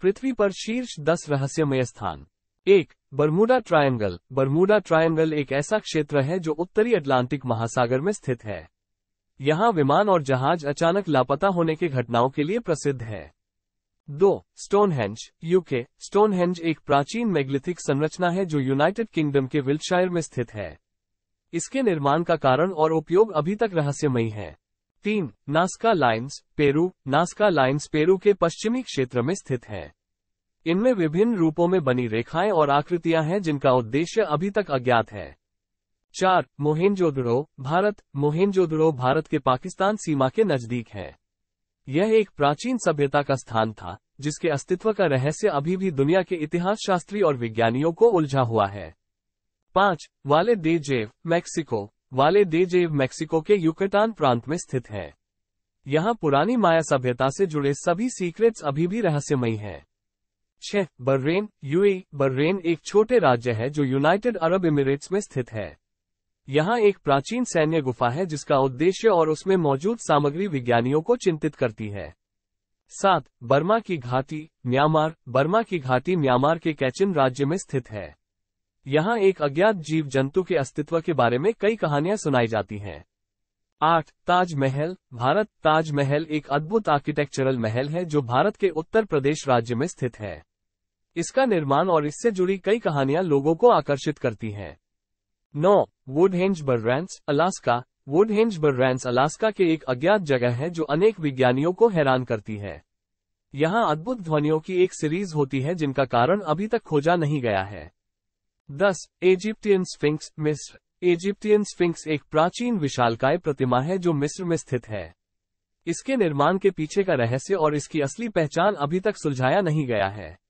पृथ्वी पर शीर्ष दस रहस्यमय स्थान एक बरमूडा ट्रायंगल बरमूडा ट्रायंगल एक ऐसा क्षेत्र है जो उत्तरी अटलांटिक महासागर में स्थित है यहाँ विमान और जहाज अचानक लापता होने की घटनाओं के लिए प्रसिद्ध है दो स्टोनहेंज यूके स्टोनहेंज एक प्राचीन मैग्लिथिक संरचना है जो यूनाइटेड किंगडम के विल्डशायर में स्थित है इसके निर्माण का कारण और उपयोग अभी तक रहस्यमयी है तीन Nazca lines Peru Nazca lines Peru के पश्चिमी क्षेत्र में स्थित है इनमें विभिन्न रूपों में बनी रेखाएं और आकृतियां हैं जिनका उद्देश्य अभी तक अज्ञात है चार मोहेंजोदड़ो भारत मोहेंजोदड़ो भारत के पाकिस्तान सीमा के नजदीक है यह एक प्राचीन सभ्यता का स्थान था जिसके अस्तित्व का रहस्य अभी भी दुनिया के इतिहास शास्त्री और विज्ञानियों को उलझा हुआ है पांच वाले डे जेव मैक्सिको वाले दे जेव मैक्सिको के युकेटान प्रांत में स्थित है यहाँ पुरानी माया सभ्यता से जुड़े सभी सीक्रेट्स अभी भी रहस्यमयी हैं। छह बर्रेन यूए बर्रेन एक छोटे राज्य है जो यूनाइटेड अरब इमिरेट्स में स्थित है यहाँ एक प्राचीन सैन्य गुफा है जिसका उद्देश्य और उसमें मौजूद सामग्री विज्ञानियों को चिंतित करती है सात बर्मा की घाटी म्यांमार बर्मा की घाटी म्यांमार के कैचिन राज्य में स्थित है यहाँ एक अज्ञात जीव जंतु के अस्तित्व के बारे में कई कहानियां सुनाई जाती हैं आठ ताजमहल भारत ताजमहल एक अद्भुत आर्किटेक्चरल महल है जो भारत के उत्तर प्रदेश राज्य में स्थित है इसका निर्माण और इससे जुड़ी कई कहानियां लोगों को आकर्षित करती हैं नौ वुडहेंज बर्रांस अलास्का वुडहेंज बर्रांस अलास्का के एक अज्ञात जगह है जो अनेक विज्ञानियों को हैरान करती है यहाँ अद्भुत ध्वनियों की एक सीरीज होती है जिनका कारण अभी तक खोजा नहीं गया है दस इजिप्टियन स्फिंक्स मिस्र इजिप्टियन स्फिंक्स एक प्राचीन विशालकाय प्रतिमा है जो मिस्र में स्थित है इसके निर्माण के पीछे का रहस्य और इसकी असली पहचान अभी तक सुलझाया नहीं गया है